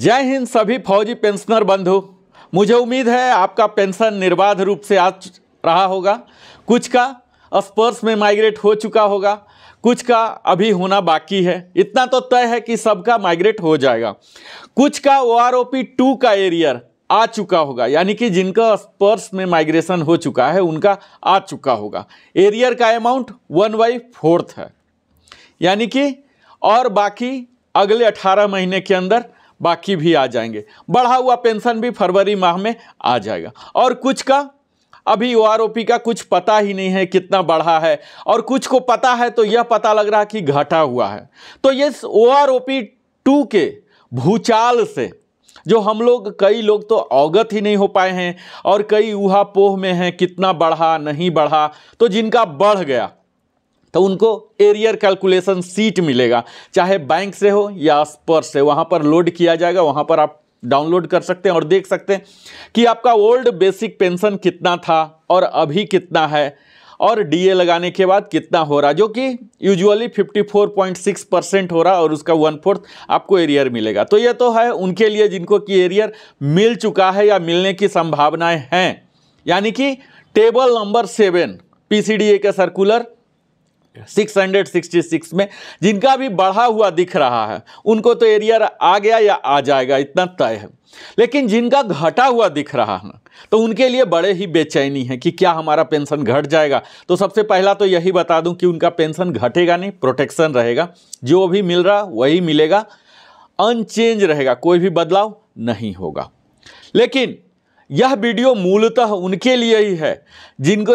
जय हिंद सभी फौजी पेंशनर बंधु मुझे उम्मीद है आपका पेंशन निर्बाध रूप से आ रहा होगा कुछ का स्पर्श में माइग्रेट हो चुका होगा कुछ का अभी होना बाकी है इतना तो तय है कि सबका माइग्रेट हो जाएगा कुछ का O R O P two का एरियर आ चुका होगा यानी कि जिनका स्पर्श में माइग्रेशन हो चुका है उनका आ चुका होगा एरियर का अमाउंट वन बाई फोर्थ है यानी कि और बाकी अगले अठारह महीने के अंदर बाकी भी आ जाएंगे बढ़ा हुआ पेंशन भी फरवरी माह में आ जाएगा और कुछ का अभी ओ का कुछ पता ही नहीं है कितना बढ़ा है और कुछ को पता है तो यह पता लग रहा कि घटा हुआ है तो ये O R O P two के भूचाल से जो हम लोग कई लोग तो अवगत ही नहीं हो पाए हैं और कई ऊहा पोह में हैं कितना बढ़ा नहीं बढ़ा तो जिनका बढ़ गया तो उनको एरियर कैलकुलेशन सीट मिलेगा चाहे बैंक से हो या स्पर से वहाँ पर लोड किया जाएगा वहाँ पर आप डाउनलोड कर सकते हैं और देख सकते हैं कि आपका ओल्ड बेसिक पेंशन कितना था और अभी कितना है और डीए लगाने के बाद कितना हो रहा जो कि यूजुअली 54.6 परसेंट हो रहा और उसका वन फोर्थ आपको एरियर मिलेगा तो ये तो है उनके लिए जिनको कि एरियर मिल चुका है या मिलने की संभावनाएँ हैं यानी कि टेबल नंबर सेवन पी का सर्कुलर 666 में जिनका भी बढ़ा हुआ दिख रहा है उनको तो एरियर आ गया या आ जाएगा इतना तय है लेकिन जिनका घटा हुआ दिख रहा है तो उनके लिए बड़े ही बेचैनी है कि क्या हमारा पेंशन घट जाएगा तो सबसे पहला तो यही बता दूं कि उनका पेंशन घटेगा नहीं प्रोटेक्शन रहेगा जो भी मिल रहा वही मिलेगा अनचेंज रहेगा कोई भी बदलाव नहीं होगा लेकिन यह वीडियो मूलतः उनके लिए ही है जिनको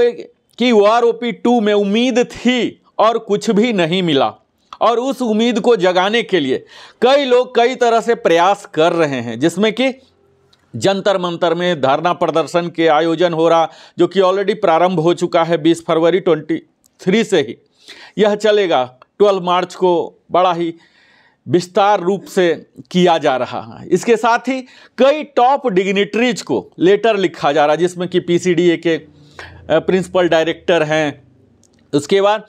कि O R O P two में उम्मीद थी और कुछ भी नहीं मिला और उस उम्मीद को जगाने के लिए कई लोग कई तरह से प्रयास कर रहे हैं जिसमें कि जंतर मंतर में धरना प्रदर्शन के आयोजन हो रहा जो कि ऑलरेडी प्रारंभ हो चुका है 20 फरवरी 23 से ही यह चलेगा 12 मार्च को बड़ा ही विस्तार रूप से किया जा रहा है इसके साथ ही कई टॉप डिग्निटरीज को लेटर लिखा जा रहा है जिसमें कि पीसीडीए के प्रिंसिपल डायरेक्टर हैं उसके बाद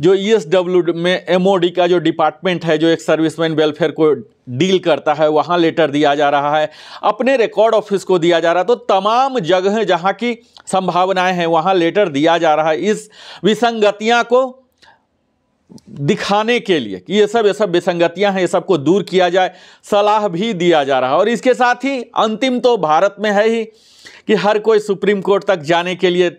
जो ई e में एम का जो डिपार्टमेंट है जो एक सर्विसमैन वेलफेयर को डील करता है वहाँ लेटर दिया जा रहा है अपने रिकॉर्ड ऑफिस को दिया जा रहा है तो तमाम जगह जहाँ की संभावनाएं हैं वहाँ लेटर दिया जा रहा है इस विसंगतियाँ को दिखाने के लिए कि ये सब ये सब विसंगतियाँ हैं ये सबको दूर किया जाए सलाह भी दिया जा रहा है और इसके साथ ही अंतिम तो भारत में है ही कि हर कोई सुप्रीम कोर्ट तक जाने के लिए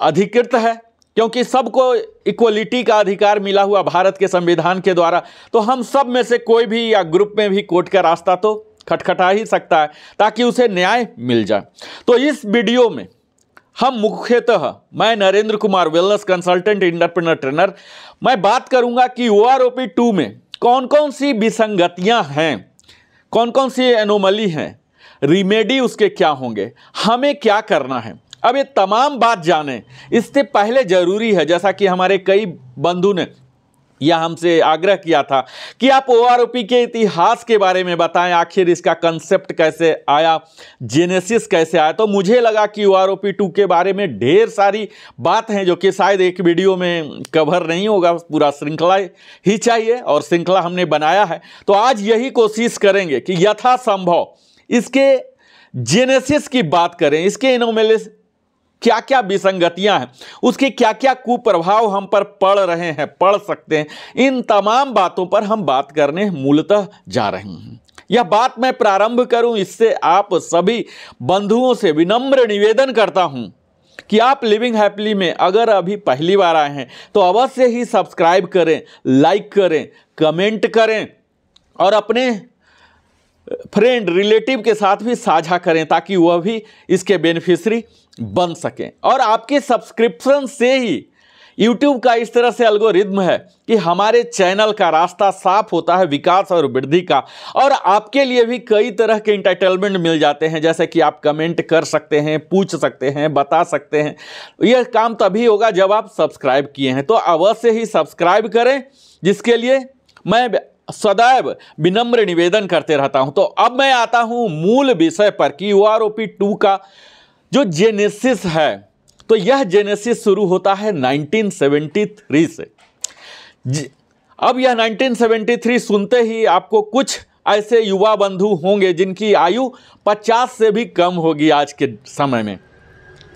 अधिकृत है क्योंकि सबको इक्वलिटी का अधिकार मिला हुआ भारत के संविधान के द्वारा तो हम सब में से कोई भी या ग्रुप में भी कोर्ट का रास्ता तो खटखटा ही सकता है ताकि उसे न्याय मिल जाए तो इस वीडियो में हम मुख्यतः मैं Narendra Kumar wellness consultant entrepreneur trainer मैं बात करूंगा कि O R O P two में कौन कौन सी विसंगतियां हैं कौन कौन सी एनोमली हैं रिमेडी उसके क्या होंगे हमें क्या करना है अब ये तमाम बात जाने इससे पहले ज़रूरी है जैसा कि हमारे कई बंधु ने यह हमसे आग्रह किया था कि आप ओ के इतिहास के बारे में बताएं आखिर इसका कंसेप्ट कैसे आया जेनेसिस कैसे आया तो मुझे लगा कि ओ आर टू के बारे में ढेर सारी बात हैं जो कि शायद एक वीडियो में कवर नहीं होगा पूरा श्रृंखला ही चाहिए और श्रृंखला हमने बनाया है तो आज यही कोशिश करेंगे कि यथासंभव इसके जेनेसिस की बात करें इसके इनोमेलिस क्या क्या विसंगतियां हैं उसके क्या क्या कुप्रभाव हम पर पड़ रहे हैं पढ़ सकते हैं इन तमाम बातों पर हम बात करने मूलतः जा रहे हैं यह बात मैं प्रारंभ करूं इससे आप सभी बंधुओं से विनम्र निवेदन करता हूं कि आप लिविंग हैप्पली में अगर अभी पहली बार आए हैं तो अवश्य ही सब्सक्राइब करें लाइक करें कमेंट करें और अपने फ्रेंड रिलेटिव के साथ भी साझा करें ताकि वह भी इसके बेनिफिशरी बन सकें और आपके सब्सक्रिप्शन से ही यूट्यूब का इस तरह से अल्गोरिदम है कि हमारे चैनल का रास्ता साफ होता है विकास और वृद्धि का और आपके लिए भी कई तरह के इंटरटेनमेंट मिल जाते हैं जैसे कि आप कमेंट कर सकते हैं पूछ सकते हैं बता सकते हैं यह काम तभी होगा जब आप सब्सक्राइब किए हैं तो अवश्य ही सब्सक्राइब करें जिसके लिए मैं सदैव विनम्र निवेदन करते रहता हूं तो अब मैं आता हूं मूल विषय पर कि U R O P two का जो जेनेसिस है तो यह जेनेसिस शुरू होता है 1973 से अब यह 1973 सुनते ही आपको कुछ ऐसे युवा बंधु होंगे जिनकी आयु 50 से भी कम होगी आज के समय में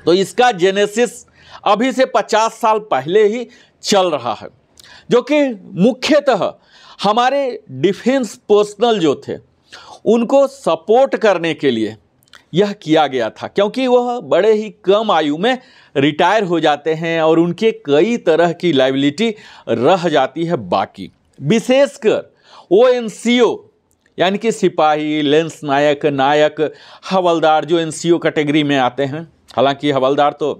तो इसका जेनेसिस अभी से 50 साल पहले ही चल रहा है जो कि मुख्यतः हमारे डिफेंस पर्सनल जो थे उनको सपोर्ट करने के लिए यह किया गया था क्योंकि वह बड़े ही कम आयु में रिटायर हो जाते हैं और उनके कई तरह की लाइबिलिटी रह जाती है बाकी विशेषकर ओ एन सी ओ यानी कि सिपाही लेंस नायक नायक हवलदार जो एन सी ओ कैटेगरी में आते हैं हालांकि हवलदार तो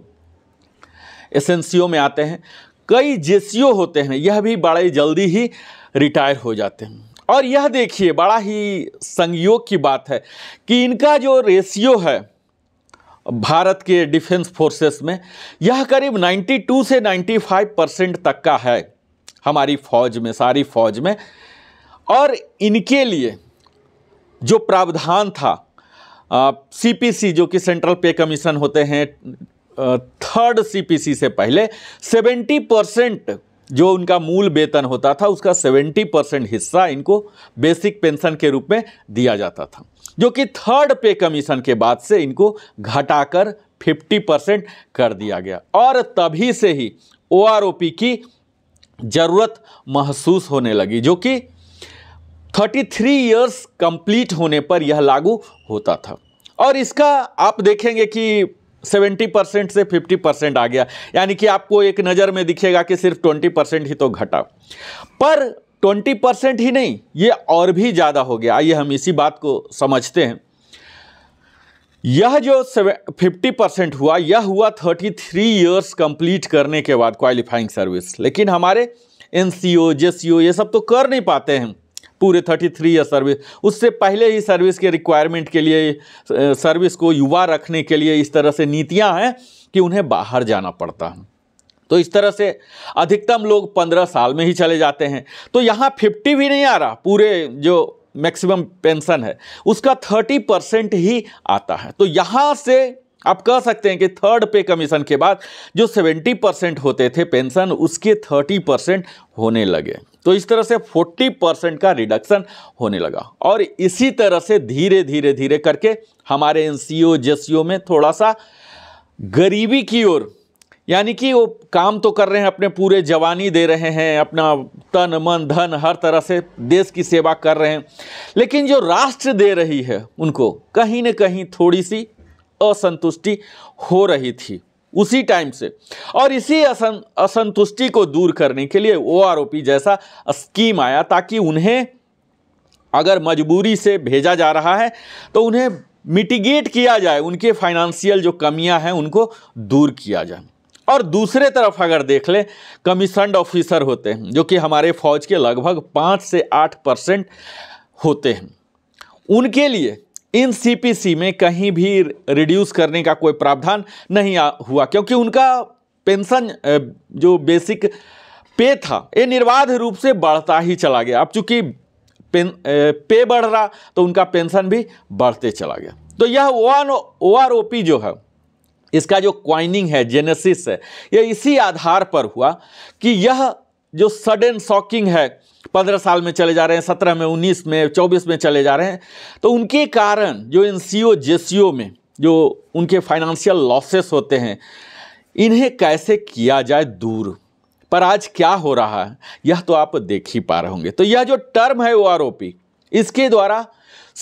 एस एन सी ओ में आते हैं कई जे सी ओ होते हैं यह भी बड़े जल्दी ही रिटायर हो जाते हैं और यह देखिए बड़ा ही संयोग की बात है कि इनका जो रेशियो है भारत के डिफेंस फोर्सेस में यह करीब 92 से 95 परसेंट तक का है हमारी फौज में सारी फौज में और इनके लिए जो प्रावधान था सीपीसी जो कि सेंट्रल पे कमीशन होते हैं थर्ड सीपीसी से पहले 70 परसेंट जो उनका मूल वेतन होता था उसका 70 परसेंट हिस्सा इनको बेसिक पेंशन के रूप में दिया जाता था जो कि थर्ड पे कमीशन के बाद से इनको घटाकर 50 परसेंट कर दिया गया और तभी से ही ओ की ज़रूरत महसूस होने लगी जो कि 33 इयर्स कंप्लीट होने पर यह लागू होता था और इसका आप देखेंगे कि सेवेंटी परसेंट से फिफ्टी परसेंट आ गया यानी कि आपको एक नज़र में दिखेगा कि सिर्फ ट्वेंटी परसेंट ही तो घटा पर ट्वेंटी परसेंट ही नहीं ये और भी ज़्यादा हो गया आइए हम इसी बात को समझते हैं यह जो फिफ्टी परसेंट हुआ यह हुआ थर्टी थ्री ईयर्स कंप्लीट करने के बाद क्वालिफाइंग सर्विस लेकिन हमारे N C O J C ओ ये सब तो कर नहीं पाते हैं पूरे 33 ईयर सर्विस उससे पहले ही सर्विस के रिक्वायरमेंट के लिए सर्विस को युवा रखने के लिए इस तरह से नीतियाँ हैं कि उन्हें बाहर जाना पड़ता है तो इस तरह से अधिकतम लोग पंद्रह साल में ही चले जाते हैं तो यहाँ फिफ्टी भी नहीं आ रहा पूरे जो मैक्सिमम पेंशन है उसका थर्टी परसेंट ही आता है तो यहाँ से आप कह सकते हैं कि थर्ड पे कमीशन के बाद जो सेवेंटी परसेंट होते थे पेंशन उसके थर्टी परसेंट होने लगे तो इस तरह से 40 परसेंट का रिडक्शन होने लगा और इसी तरह से धीरे धीरे धीरे करके हमारे एन सी e e में थोड़ा सा गरीबी की ओर यानी कि वो काम तो कर रहे हैं अपने पूरे जवानी दे रहे हैं अपना तन मन धन हर तरह से देश की सेवा कर रहे हैं लेकिन जो राष्ट्र दे रही है उनको कहीं न कहीं थोड़ी सी असंतुष्टि हो रही थी उसी टाइम से और इसी असं असंतुष्टि को दूर करने के लिए ओ आर ओ पी जैसा स्कीम आया ताकि उन्हें अगर मजबूरी से भेजा जा रहा है तो उन्हें मिटिगेट किया जाए उनके फाइनेंशियल जो कमियां हैं उनको दूर किया जाए और दूसरे तरफ अगर देख लें कमीशनड ऑफिसर होते हैं जो कि हमारे फौज के लगभग पाँच से आठ परसेंट होते हैं उनके लिए इन सीपीसी में कहीं भी रिड्यूस करने का कोई प्रावधान नहीं हुआ क्योंकि उनका पेंशन जो बेसिक पे था ये निर्बाध रूप से बढ़ता ही चला गया अब चूंकि पे बढ़ रहा तो उनका पेंशन भी बढ़ते चला गया तो यह one O R O P जो है इसका जो क्वाइनिंग है जेनेसिस है यह इसी आधार पर हुआ कि यह जो सडन शॉकिंग है पंद्रह साल में चले जा रहे हैं सत्रह में उन्नीस में चौबीस में चले जा रहे हैं तो उनके कारण जो इन सी ओ में जो उनके फाइनेंशियल लॉसेस होते हैं इन्हें कैसे किया जाए दूर पर आज क्या हो रहा है यह तो आप देख ही पा रहे होंगे तो यह जो टर्म है ओ आर ओ पी इसके द्वारा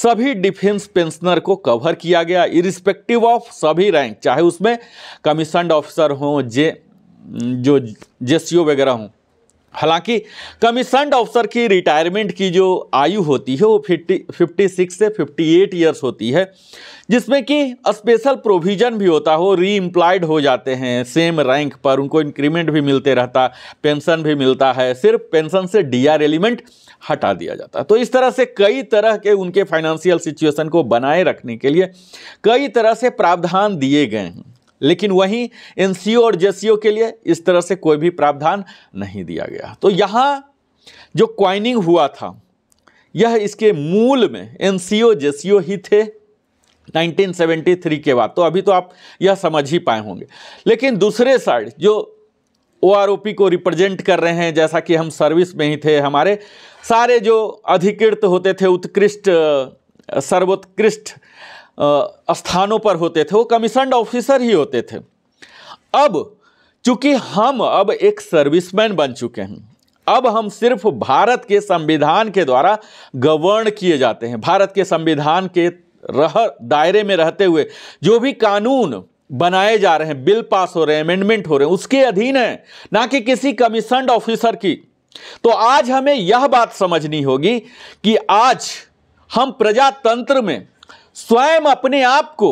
सभी डिफेंस पेंशनर को कवर किया गया इरिस्पेक्टिव ऑफ सभी रैंक चाहे उसमें कमीशनड ऑफिसर हों जे जो जे वगैरह हों हालांकि कमीशनड ऑफिसर की रिटायरमेंट की जो आयु होती है वो फिफ्टी फिफ्टी सिक्स से फिफ्टी एट ईयर्स होती है जिसमें कि स्पेशल प्रोविज़न भी होता हो री एम्प्लॉयड हो जाते हैं सेम रैंक पर उनको इंक्रीमेंट भी मिलते रहता पेंशन भी मिलता है सिर्फ पेंशन से डीआर एलिमेंट हटा दिया जाता है तो इस तरह से कई तरह के उनके फाइनेंशियल सिचुएशन को बनाए रखने के लिए कई तरह से प्रावधान दिए गए हैं लेकिन वहीं एन और जेसीओ के लिए इस तरह से कोई भी प्रावधान नहीं दिया गया तो यहाँ जो क्वाइनिंग हुआ था यह इसके मूल में एन जेसीओ ही थे 1973 के बाद तो अभी तो आप यह समझ ही पाए होंगे लेकिन दूसरे साइड जो ओ को रिप्रेजेंट कर रहे हैं जैसा कि हम सर्विस में ही थे हमारे सारे जो अधिकृत होते थे उत्कृष्ट सर्वोत्कृष्ट स्थानों पर होते थे वो कमीशनड ऑफिसर ही होते थे अब चूंकि हम अब एक सर्विसमैन बन चुके हैं अब हम सिर्फ भारत के संविधान के द्वारा गवर्न किए जाते हैं भारत के संविधान के रह दायरे में रहते हुए जो भी कानून बनाए जा रहे हैं बिल पास हो रहे हैं अमेंडमेंट हो रहे हैं उसके अधीन है ना कि किसी कमीशनड ऑफिसर की तो आज हमें यह बात समझनी होगी कि आज हम प्रजातंत्र में स्वयं अपने आप को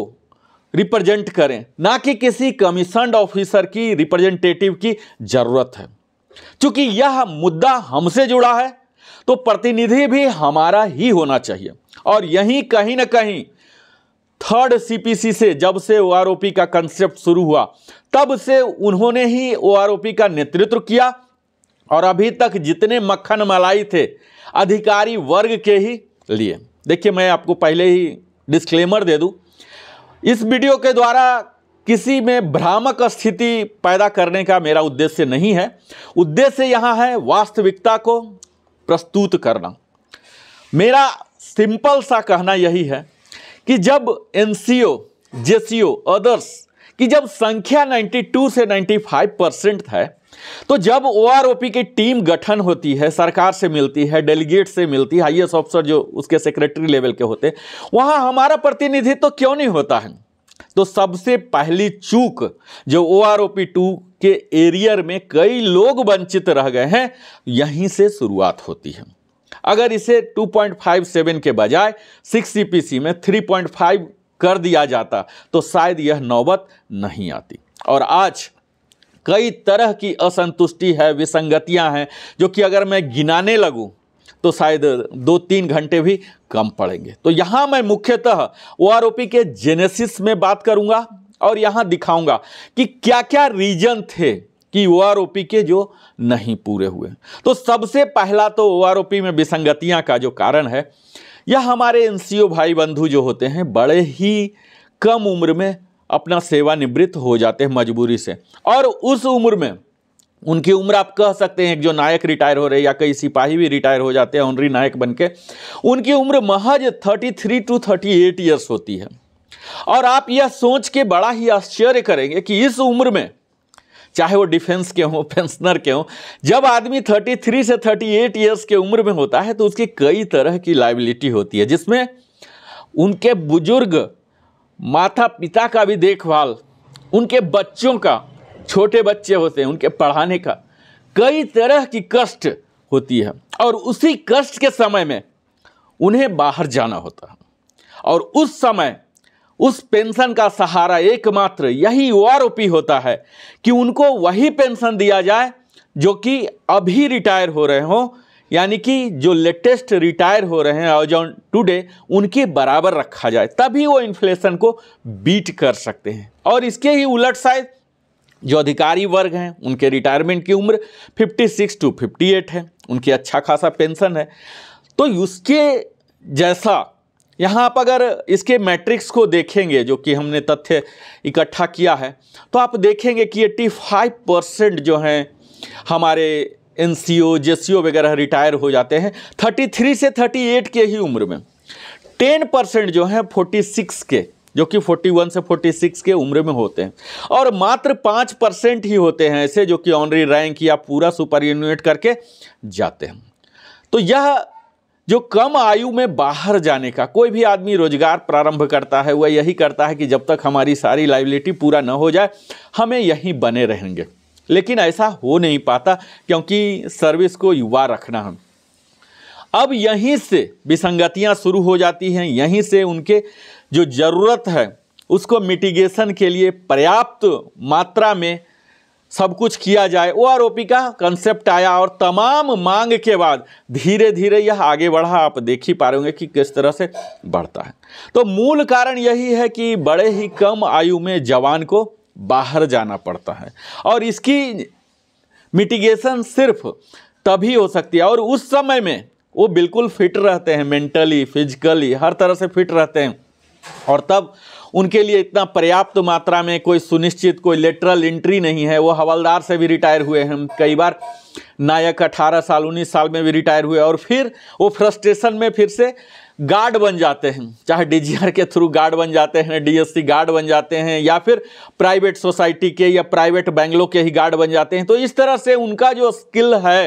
रिप्रेजेंट करें ना कि किसी कमीशनड ऑफिसर की रिप्रेजेंटेटिव की जरूरत है क्योंकि यह मुद्दा हमसे जुड़ा है तो प्रतिनिधि भी हमारा ही होना चाहिए और यही कहीं ना कहीं थर्ड सीपीसी से जब से ओआरओपी का कंसेप्ट शुरू हुआ तब से उन्होंने ही ओआरओपी का नेतृत्व किया और अभी तक जितने मक्खन मलाई थे अधिकारी वर्ग के ही लिए देखिए मैं आपको पहले ही डिस्क्लेमर दे दूँ इस वीडियो के द्वारा किसी में भ्रामक स्थिति पैदा करने का मेरा उद्देश्य नहीं है उद्देश्य यहाँ है वास्तविकता को प्रस्तुत करना मेरा सिंपल सा कहना यही है कि जब N C O J C ओ अदर्स की जब संख्या 92 से 95 परसेंट है तो जब ओआरओपी की टीम गठन होती है सरकार से मिलती है डेलीगेट से मिलती है आई ऑफिसर जो उसके सेक्रेटरी लेवल के होते वहां हमारा प्रतिनिधि तो क्यों नहीं होता है तो सबसे पहली चूक जो O R O P two के एरियर में कई लोग वंचित रह गए हैं यहीं से शुरुआत होती है अगर इसे 2.57 के बजाय 6 सीपीसी में 3.5 कर दिया जाता तो शायद यह नौबत नहीं आती और आज कई तरह की असंतुष्टि है विसंगतियां हैं जो कि अगर मैं गिनाने लगूँ तो शायद दो तीन घंटे भी कम पड़ेंगे तो यहाँ मैं मुख्यतः ओ आर ओ पी के जेनेसिस में बात करूँगा और यहाँ दिखाऊंगा कि क्या क्या रीजन थे कि ओ आर ओ पी के जो नहीं पूरे हुए तो सबसे पहला तो ओ आर ओ पी में विसंगतियाँ का जो कारण है यह हमारे एन सी ओ भाई बंधु जो होते हैं बड़े ही कम उम्र में अपना सेवानिवृत्त हो जाते हैं मजबूरी से और उस उम्र में उनकी उम्र आप कह सकते हैं एक जो नायक रिटायर हो रहे या कई सिपाही भी रिटायर हो जाते हैं ऑनरी नायक बन के उनकी उम्र महज 33 टू 38 ईयर्स होती है और आप यह सोच के बड़ा ही आश्चर्य करेंगे कि इस उम्र में चाहे वो डिफेंस के हों पेंशनर के हों जब आदमी 33 से 38 ईयर्स के उम्र में होता है तो उसकी कई तरह की लाइबिलिटी होती है जिसमें उनके बुजुर्ग माता पिता का भी देखभाल उनके बच्चों का छोटे बच्चे होते हैं उनके पढ़ाने का कई तरह की कष्ट होती है और उसी कष्ट के समय में उन्हें बाहर जाना होता है और उस समय उस पेंशन का सहारा एकमात्र यही आरोपी होता है कि उनको वही पेंशन दिया जाए जो कि अभी रिटायर हो रहे हों यानी कि जो लेटेस्ट रिटायर हो रहे हैं ऑज ऑन टूडे उनके बराबर रखा जाए तभी वो इन्फ्लेशन को बीट कर सकते हैं और इसके ही उलट शायद जो अधिकारी वर्ग हैं उनके रिटायरमेंट की उम्र 56 टू 58 है उनकी अच्छा खासा पेंशन है तो उसके जैसा यहाँ आप अगर इसके मैट्रिक्स को देखेंगे जो कि हमने तथ्य इकट्ठा किया है तो आप देखेंगे कि एट्टी फाइव परसेंट जो हैं हमारे एन सी वगैरह रिटायर हो जाते हैं थर्टी थ्री से थर्टी एट के ही उम्र में टेन परसेंट जो हैं सिक्स के जो कि फोर्टी वन से फोर्टी सिक्स के उम्र में होते हैं और मात्र पाँच परसेंट ही होते हैं ऐसे जो कि ऑनरी रैंक या पूरा सुपर यूनिट करके जाते हैं तो यह जो कम आयु में बाहर जाने का कोई भी आदमी रोजगार प्रारंभ करता है वह यही करता है कि जब तक हमारी सारी लाइबिलिटी पूरा न हो जाए हमें यहीं बने रहेंगे लेकिन ऐसा हो नहीं पाता क्योंकि सर्विस को युवा रखना है अब यहीं से विसंगतियां शुरू हो जाती हैं यहीं से उनके जो ज़रूरत है उसको मिटिगेशन के लिए पर्याप्त मात्रा में सब कुछ किया जाए ओ आर ओ पी का कंसेप्ट आया और तमाम मांग के बाद धीरे धीरे यह आगे बढ़ा आप देख ही पा रहे होंगे कि किस तरह से बढ़ता है तो मूल कारण यही है कि बड़े ही कम आयु में जवान को बाहर जाना पड़ता है और इसकी मिटिगेशन सिर्फ तभी हो सकती है और उस समय में वो बिल्कुल फिट रहते हैं मेंटली फिजिकली हर तरह से फिट रहते हैं और तब उनके लिए इतना पर्याप्त मात्रा में कोई सुनिश्चित कोई लेटरल एंट्री नहीं है वो हवलदार से भी रिटायर हुए हैं कई बार नायक 18 साल 19 साल में भी रिटायर हुए और फिर वो फ्रस्ट्रेशन में फिर से गार्ड बन जाते हैं चाहे डीजीआर के थ्रू गार्ड बन जाते हैं डीएससी गार्ड बन जाते हैं या फिर प्राइवेट सोसाइटी के या प्राइवेट बैंगलों के ही गार्ड बन जाते हैं तो इस तरह से उनका जो स्किल है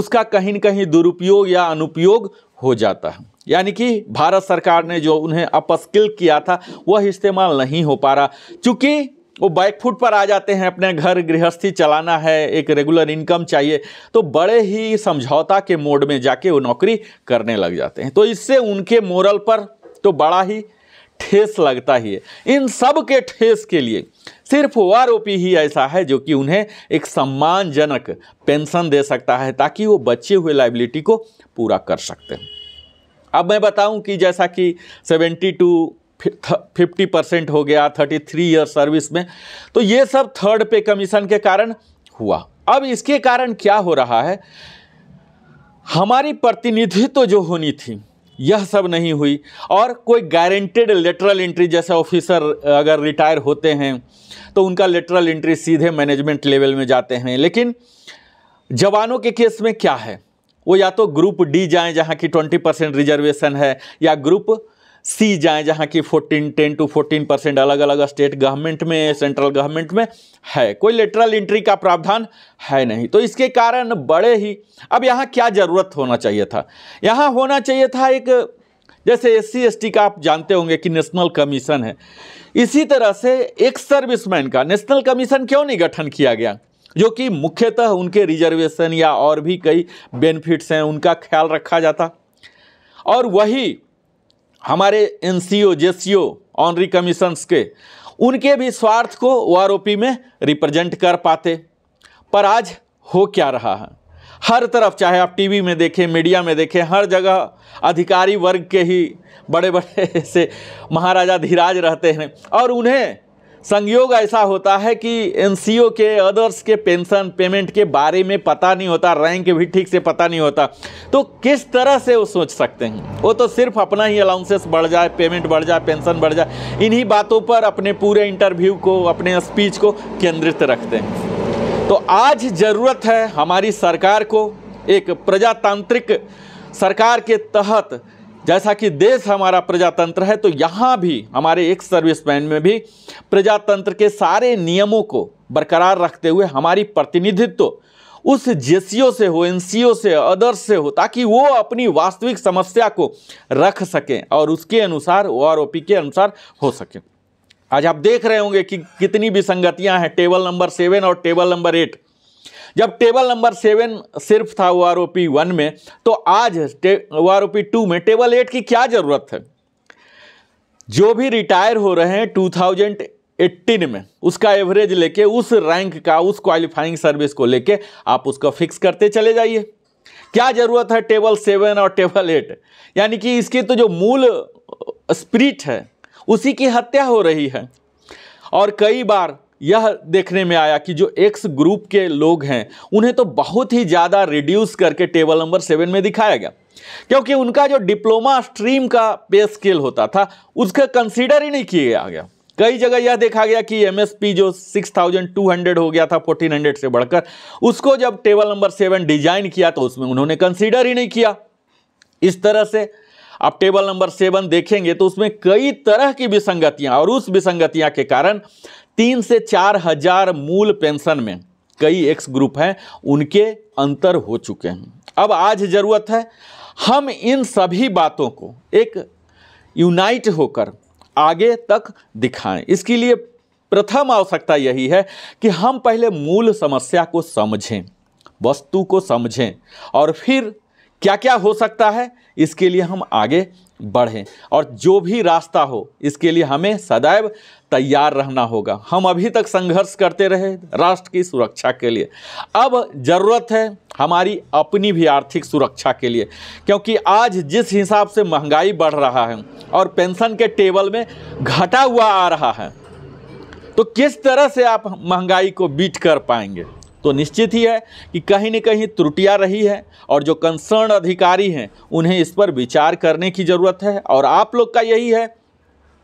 उसका कहीं ना कहीं दुरुपयोग या अनुपयोग हो जाता है यानी कि भारत सरकार ने जो उन्हें अपस्किल किया था वह इस्तेमाल नहीं हो पा रहा चूँकि वो बैकफुट पर आ जाते हैं अपने घर गृहस्थी चलाना है एक रेगुलर इनकम चाहिए तो बड़े ही समझौता के मोड में जाके वो नौकरी करने लग जाते हैं तो इससे उनके मोरल पर तो बड़ा ही ठेस लगता ही है इन सब के ठेस के लिए सिर्फ ओ ही ऐसा है जो कि उन्हें एक सम्मानजनक पेंशन दे सकता है ताकि वो बचे हुए लाइबिलिटी को पूरा कर सकते हैं अब मैं बताऊं कि जैसा कि 72 फिफ्टी परसेंट हो गया थर्टी थ्री ईयर सर्विस में तो ये सब थर्ड पे कमीशन के कारण हुआ अब इसके कारण क्या हो रहा है हमारी प्रतिनिधित्व तो जो होनी थी यह सब नहीं हुई और कोई गारंटेड लेटरल एंट्री जैसे ऑफिसर अगर रिटायर होते हैं तो उनका लेटरल एंट्री सीधे मैनेजमेंट लेवल में जाते हैं लेकिन जवानों के केस में क्या है वो या तो ग्रुप डी जाएं जहाँ की ट्वेंटी परसेंट रिजर्वेशन है या ग्रुप सी जाएँ जहाँ की fourteen ten to fourteen percent अलग अलग स्टेट गवर्नमेंट में सेंट्रल गवर्नमेंट में है कोई लेटरल एंट्री का प्रावधान है नहीं तो इसके कारण बड़े ही अब यहाँ क्या ज़रूरत होना चाहिए था यहाँ होना चाहिए था एक जैसे एस सी का आप जानते होंगे कि नेशनल कमीशन है इसी तरह से एक सर्विसमैन का नेशनल कमीशन क्यों नहीं गठन किया गया जो कि मुख्यतः उनके रिजर्वेशन या और भी कई बेनिफिट्स हैं उनका ख्याल रखा जाता और वही हमारे N C O J C O honorary commissions के उनके भी स्वार्थ को ओ आर ओ पी में रिप्रेजेंट कर पाते पर आज हो क्या रहा है हर तरफ चाहे आप टीवी में देखें मीडिया में देखें हर जगह अधिकारी वर्ग के ही बड़े बड़े से महाराजा धीराज रहते हैं और उन्हें संयोग ऐसा होता है कि एन के अदर्स के पेंशन पेमेंट के बारे में पता नहीं होता रैंक भी ठीक से पता नहीं होता तो किस तरह से वो सोच सकते हैं वो तो सिर्फ अपना ही अलाउंसेस बढ़ जाए पेमेंट बढ़ जाए पेंशन बढ़ जाए इन्हीं बातों पर अपने पूरे इंटरव्यू को अपने स्पीच को केंद्रित रखते हैं तो आज ज़रूरत है हमारी सरकार को एक प्रजातांत्रिक सरकार के तहत जैसा कि देश हमारा प्रजातंत्र है तो यहाँ भी हमारे एक सर्विसमैन में भी प्रजातंत्र के सारे नियमों को बरकरार रखते हुए हमारी प्रतिनिधित्व उस जे से हो एन से अदर्स से हो ताकि वो अपनी वास्तविक समस्या को रख सकें और उसके अनुसार ओ आर के अनुसार हो सके आज आप देख रहे होंगे कि कितनी भी संगतियां हैं टेबल नंबर सेवन और टेबल नंबर एट जब टेबल नंबर सेवन सिर्फ था O R O P one में तो आज O R O P two में टेबल एट की क्या ज़रूरत है जो भी रिटायर हो रहे हैं टू थाउजेंड एट्टीन में उसका एवरेज लेके उस रैंक का उस क्वालिफाइंग सर्विस को लेके आप उसको फिक्स करते चले जाइए क्या ज़रूरत है टेबल सेवन और टेबल एट यानी कि इसकी तो जो मूल स्प्रिट है उसी की हत्या हो रही है और कई बार यह देखने में आया कि जो एक्स ग्रुप के लोग हैं उन्हें तो बहुत ही ज़्यादा रिड्यूस करके टेबल नंबर सेवन में दिखाया गया क्योंकि उनका जो डिप्लोमा स्ट्रीम का पे स्केल होता था उसका कंसीडर ही नहीं किया गया कई जगह यह देखा गया कि एमएसपी जो 6,200 हो गया था 1400 से बढ़कर उसको जब टेबल नंबर सेवन डिजाइन किया तो उसमें उन्होंने कंसीडर ही नहीं किया इस तरह से आप टेबल नंबर सेवन देखेंगे तो उसमें कई तरह की विसंगतियां और उस विसंगतियां के कारण तीन से चार हजार मूल पेंशन में कई एक्स ग्रुप हैं उनके अंतर हो चुके हैं अब आज ज़रूरत है हम इन सभी बातों को एक यूनाइट होकर आगे तक दिखाएं इसके लिए प्रथम आवश्यकता यही है कि हम पहले मूल समस्या को समझें वस्तु को समझें और फिर क्या क्या हो सकता है इसके लिए हम आगे बढ़ें और जो भी रास्ता हो इसके लिए हमें सदैव तैयार रहना होगा हम अभी तक संघर्ष करते रहे राष्ट्र की सुरक्षा के लिए अब ज़रूरत है हमारी अपनी भी आर्थिक सुरक्षा के लिए क्योंकि आज जिस हिसाब से महंगाई बढ़ रहा है और पेंशन के टेबल में घटा हुआ आ रहा है तो किस तरह से आप महंगाई को बीट कर पाएंगे तो निश्चित ही है कि कहीं न कहीं त्रुटियां रही है और जो कंसर्न अधिकारी हैं उन्हें इस पर विचार करने की ज़रूरत है और आप लोग का यही है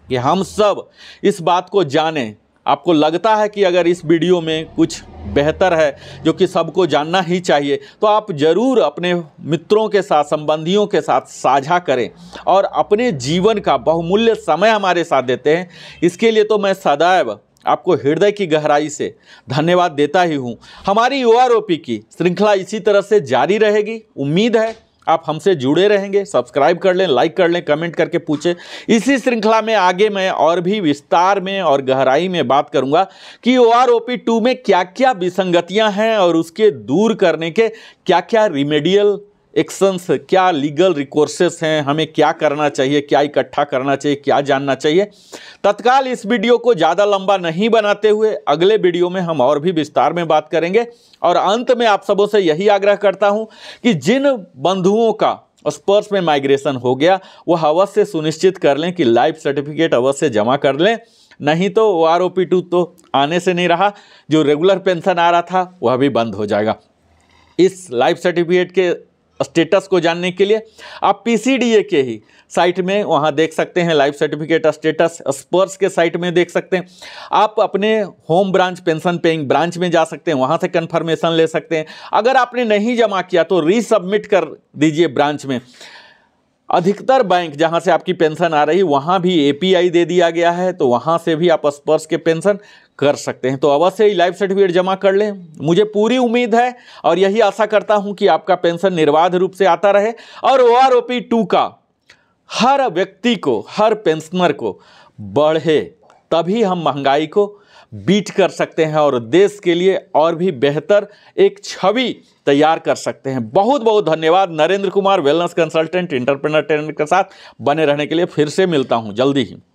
कि हम सब इस बात को जानें आपको लगता है कि अगर इस वीडियो में कुछ बेहतर है जो कि सबको जानना ही चाहिए तो आप ज़रूर अपने मित्रों के साथ संबंधियों के साथ साझा करें और अपने जीवन का बहुमूल्य समय हमारे साथ देते हैं इसके लिए तो मैं सदैव आपको हृदय की गहराई से धन्यवाद देता ही हूँ हमारी ओ पी की श्रृंखला इसी तरह से जारी रहेगी उम्मीद है आप हमसे जुड़े रहेंगे सब्सक्राइब कर लें लाइक कर लें कमेंट करके पूछें इसी श्रृंखला में आगे मैं और भी विस्तार में और गहराई में बात करूंगा कि O R O P two में क्या क्या विसंगतियां हैं और उसके दूर करने के क्या क्या रिमेडियल एक्शंस क्या लीगल रिकोर्सेस हैं हमें क्या करना चाहिए क्या इकट्ठा करना चाहिए क्या जानना चाहिए तत्काल इस वीडियो को ज़्यादा लंबा नहीं बनाते हुए अगले वीडियो में हम और भी विस्तार में बात करेंगे और अंत में आप सबों से यही आग्रह करता हूं कि जिन बंधुओं का स्पर्श में माइग्रेशन हो गया वह अवश्य सुनिश्चित कर लें कि लाइफ सर्टिफिकेट अवश्य जमा कर लें नहीं तो O R O P two तो आने से नहीं रहा जो रेगुलर पेंशन आ रहा था वह भी बंद हो जाएगा इस लाइफ सर्टिफिकेट के स्टेटस को जानने के लिए आप पीसीडीए के ही साइट में वहाँ देख सकते हैं लाइफ सर्टिफिकेट स्टेटस स्पर्स के साइट में देख सकते हैं आप अपने home branch pension paying branch में जा सकते हैं वहाँ से कन्फर्मेशन ले सकते हैं अगर आपने नहीं जमा किया तो रीसबमिट कर दीजिए ब्रांच में अधिकतर बैंक जहां से आपकी पेंशन आ रही वहां भी एपीआई दे दिया गया है तो वहां से भी आप स्पर्श के पेंशन कर सकते हैं तो अवश्य ही लाइफ सर्टिफिकेट जमा कर लें मुझे पूरी उम्मीद है और यही आशा करता हूं कि आपका पेंशन निर्वाध रूप से आता रहे और O R O P two का हर व्यक्ति को हर पेंशनर को बढ़े तभी हम महंगाई को बीट कर सकते हैं और देश के लिए और भी बेहतर एक छवि तैयार कर सकते हैं बहुत बहुत धन्यवाद Narendra Kumar wellness consultant entrepreneur trainer के साथ बने रहने के लिए फिर से मिलता हूँ जल्दी ही